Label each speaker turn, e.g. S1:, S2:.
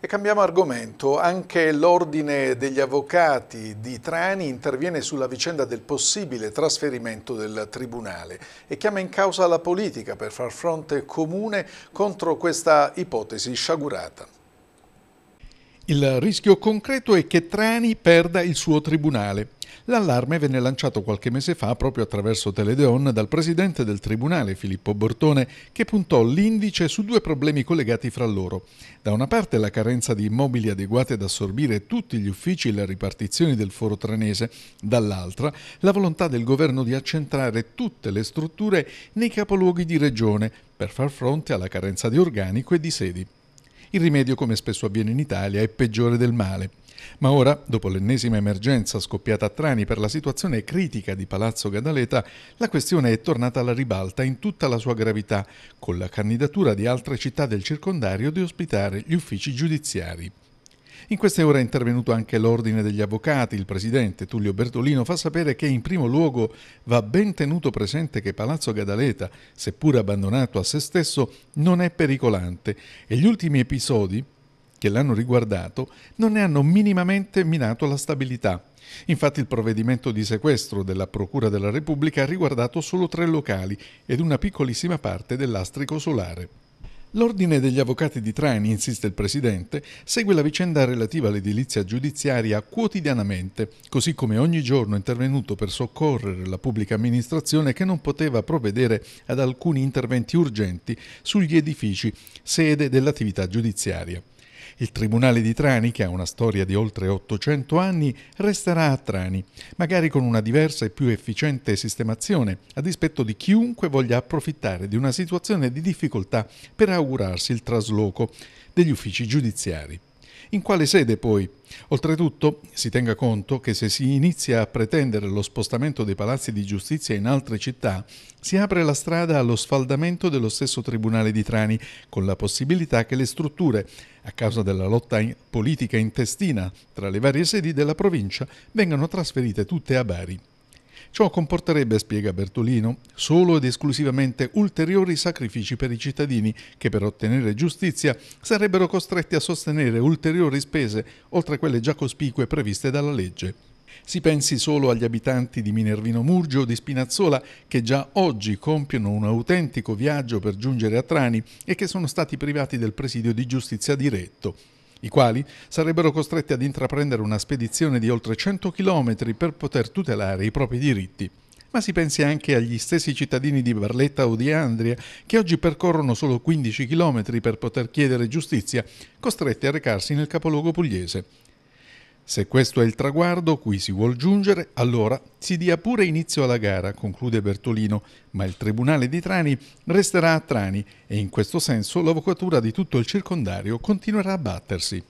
S1: E cambiamo argomento, anche l'Ordine degli Avvocati di Trani interviene sulla vicenda del possibile trasferimento del Tribunale e chiama in causa la politica per far fronte comune contro questa ipotesi sciagurata. Il rischio concreto è che Trani perda il suo tribunale. L'allarme venne lanciato qualche mese fa proprio attraverso Teledeon dal presidente del tribunale Filippo Bortone che puntò l'indice su due problemi collegati fra loro. Da una parte la carenza di immobili adeguati ad assorbire tutti gli uffici e le ripartizioni del foro tranese, dall'altra la volontà del governo di accentrare tutte le strutture nei capoluoghi di regione per far fronte alla carenza di organico e di sedi. Il rimedio, come spesso avviene in Italia, è peggiore del male. Ma ora, dopo l'ennesima emergenza scoppiata a Trani per la situazione critica di Palazzo Gadaleta, la questione è tornata alla ribalta in tutta la sua gravità, con la candidatura di altre città del circondario di ospitare gli uffici giudiziari. In queste ore è intervenuto anche l'Ordine degli Avvocati. Il presidente Tullio Bertolino fa sapere che in primo luogo va ben tenuto presente che Palazzo Gadaleta, seppur abbandonato a se stesso, non è pericolante e gli ultimi episodi che l'hanno riguardato non ne hanno minimamente minato la stabilità. Infatti il provvedimento di sequestro della Procura della Repubblica ha riguardato solo tre locali ed una piccolissima parte dell'astrico solare. L'ordine degli avvocati di Trani, insiste il Presidente, segue la vicenda relativa all'edilizia giudiziaria quotidianamente, così come ogni giorno è intervenuto per soccorrere la pubblica amministrazione che non poteva provvedere ad alcuni interventi urgenti sugli edifici, sede dell'attività giudiziaria. Il Tribunale di Trani, che ha una storia di oltre 800 anni, resterà a Trani, magari con una diversa e più efficiente sistemazione, a dispetto di chiunque voglia approfittare di una situazione di difficoltà per augurarsi il trasloco degli uffici giudiziari. In quale sede poi? Oltretutto si tenga conto che se si inizia a pretendere lo spostamento dei palazzi di giustizia in altre città, si apre la strada allo sfaldamento dello stesso Tribunale di Trani, con la possibilità che le strutture, a causa della lotta in politica intestina tra le varie sedi della provincia, vengano trasferite tutte a Bari. Ciò comporterebbe, spiega Bertolino, solo ed esclusivamente ulteriori sacrifici per i cittadini che per ottenere giustizia sarebbero costretti a sostenere ulteriori spese oltre a quelle già cospicue previste dalla legge. Si pensi solo agli abitanti di Minervino Murgio o di Spinazzola che già oggi compiono un autentico viaggio per giungere a Trani e che sono stati privati del presidio di giustizia diretto i quali sarebbero costretti ad intraprendere una spedizione di oltre 100 km per poter tutelare i propri diritti. Ma si pensi anche agli stessi cittadini di Barletta o di Andria, che oggi percorrono solo 15 km per poter chiedere giustizia, costretti a recarsi nel capoluogo pugliese. Se questo è il traguardo cui si vuol giungere, allora si dia pure inizio alla gara, conclude Bertolino, ma il Tribunale di Trani resterà a Trani e in questo senso l'avvocatura di tutto il circondario continuerà a battersi.